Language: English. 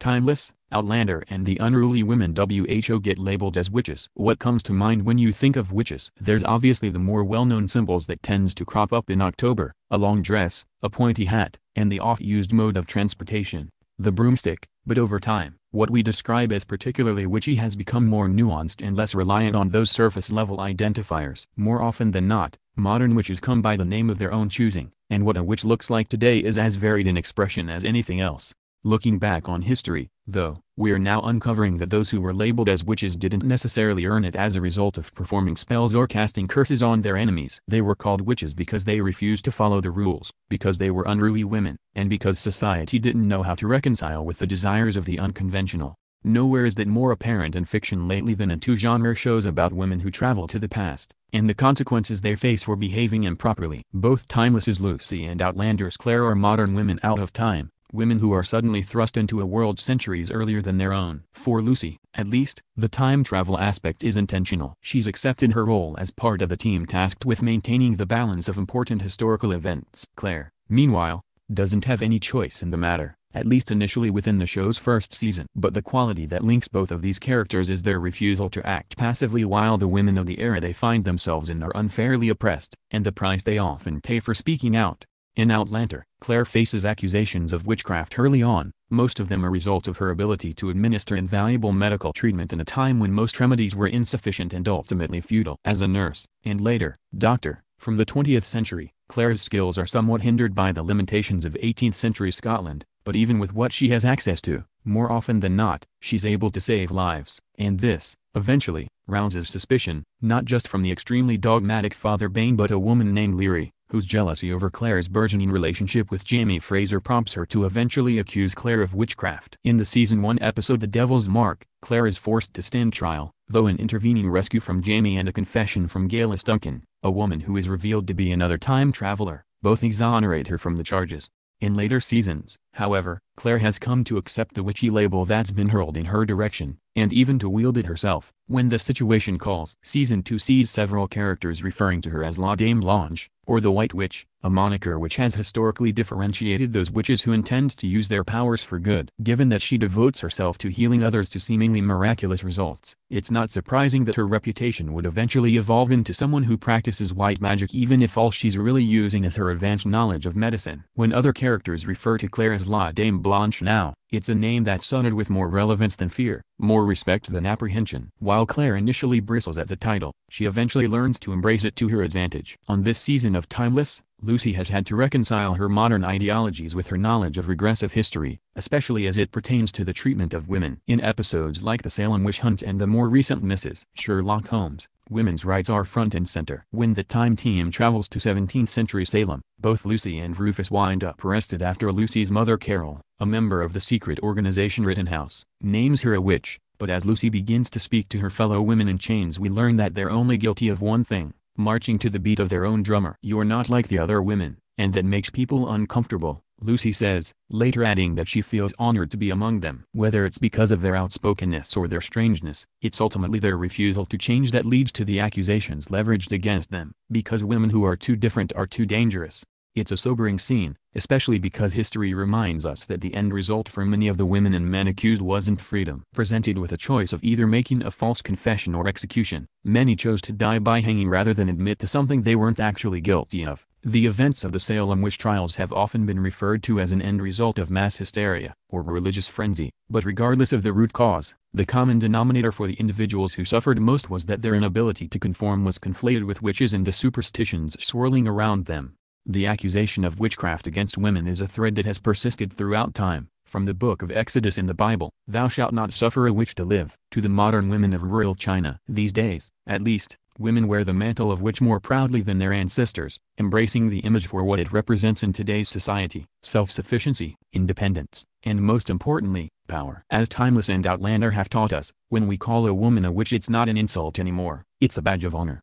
Timeless, Outlander and the Unruly Women WHO get labeled as witches. What comes to mind when you think of witches? There's obviously the more well-known symbols that tends to crop up in October, a long dress, a pointy hat, and the oft-used mode of transportation, the broomstick, but over time, what we describe as particularly witchy has become more nuanced and less reliant on those surface-level identifiers. More often than not, modern witches come by the name of their own choosing, and what a witch looks like today is as varied in expression as anything else. Looking back on history, though, we're now uncovering that those who were labeled as witches didn't necessarily earn it as a result of performing spells or casting curses on their enemies. They were called witches because they refused to follow the rules, because they were unruly women, and because society didn't know how to reconcile with the desires of the unconventional. Nowhere is that more apparent in fiction lately than in two genre shows about women who travel to the past, and the consequences they face for behaving improperly. Both Timeless's Lucy and Outlander's Claire are modern women out of time, women who are suddenly thrust into a world centuries earlier than their own. For Lucy, at least, the time travel aspect is intentional. She's accepted her role as part of the team tasked with maintaining the balance of important historical events. Claire, meanwhile, doesn't have any choice in the matter, at least initially within the show's first season. But the quality that links both of these characters is their refusal to act passively while the women of the era they find themselves in are unfairly oppressed, and the price they often pay for speaking out. In Outlander, Claire faces accusations of witchcraft early on, most of them a result of her ability to administer invaluable medical treatment in a time when most remedies were insufficient and ultimately futile. As a nurse, and later, doctor, from the 20th century, Claire's skills are somewhat hindered by the limitations of 18th century Scotland, but even with what she has access to, more often than not, she's able to save lives, and this, eventually, rouses suspicion, not just from the extremely dogmatic Father Bain but a woman named Leary, whose jealousy over Claire's burgeoning relationship with Jamie Fraser prompts her to eventually accuse Claire of witchcraft. In the season 1 episode The Devil's Mark, Claire is forced to stand trial, though an intervening rescue from Jamie and a confession from Gaylis Duncan, a woman who is revealed to be another time traveler, both exonerate her from the charges. In later seasons, However, Claire has come to accept the witchy label that's been hurled in her direction, and even to wield it herself. When the situation calls, Season 2 sees several characters referring to her as La Dame Blanche, or the White Witch, a moniker which has historically differentiated those witches who intend to use their powers for good. Given that she devotes herself to healing others to seemingly miraculous results, it's not surprising that her reputation would eventually evolve into someone who practices white magic even if all she's really using is her advanced knowledge of medicine. When other characters refer to Claire as La Dame Blanche now, it's a name that sounded with more relevance than fear, more respect than apprehension. While Claire initially bristles at the title, she eventually learns to embrace it to her advantage. On this season of Timeless, Lucy has had to reconcile her modern ideologies with her knowledge of regressive history, especially as it pertains to the treatment of women. In episodes like the Salem Witch Hunt and the more recent Mrs. Sherlock Holmes, women's rights are front and center. When the time team travels to 17th century Salem, both Lucy and Rufus wind up arrested after Lucy's mother Carol, a member of the secret organization Rittenhouse, names her a witch, but as Lucy begins to speak to her fellow women in chains we learn that they're only guilty of one thing, marching to the beat of their own drummer. You're not like the other women, and that makes people uncomfortable, Lucy says, later adding that she feels honored to be among them. Whether it's because of their outspokenness or their strangeness, it's ultimately their refusal to change that leads to the accusations leveraged against them, because women who are too different are too dangerous. It's a sobering scene, especially because history reminds us that the end result for many of the women and men accused wasn't freedom. Presented with a choice of either making a false confession or execution, many chose to die by hanging rather than admit to something they weren't actually guilty of. The events of the Salem witch trials have often been referred to as an end result of mass hysteria, or religious frenzy, but regardless of the root cause, the common denominator for the individuals who suffered most was that their inability to conform was conflated with witches and the superstitions swirling around them. The accusation of witchcraft against women is a thread that has persisted throughout time, from the book of Exodus in the Bible, thou shalt not suffer a witch to live, to the modern women of rural China. These days, at least, women wear the mantle of witch more proudly than their ancestors, embracing the image for what it represents in today's society, self-sufficiency, independence, and most importantly, power. As Timeless and Outlander have taught us, when we call a woman a witch it's not an insult anymore, it's a badge of honor.